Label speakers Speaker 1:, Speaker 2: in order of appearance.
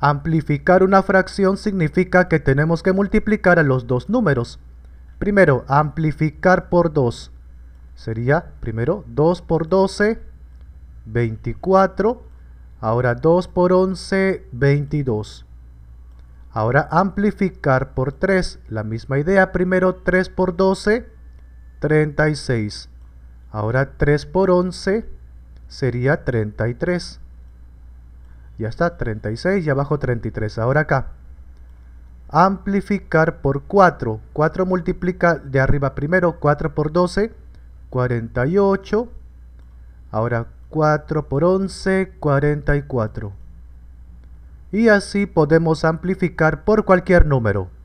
Speaker 1: Amplificar una fracción significa que tenemos que multiplicar a los dos números. Primero, amplificar por 2. Sería primero 2 por 12, 24. Ahora 2 por 11, 22. Ahora amplificar por 3. La misma idea, primero 3 por 12, 36. Ahora 3 por 11 sería 33. Ya está, 36 y abajo 33. Ahora acá. Amplificar por 4. 4 multiplica de arriba primero, 4 por 12, 48. Ahora 4 por 11, 44. Y así podemos amplificar por cualquier número.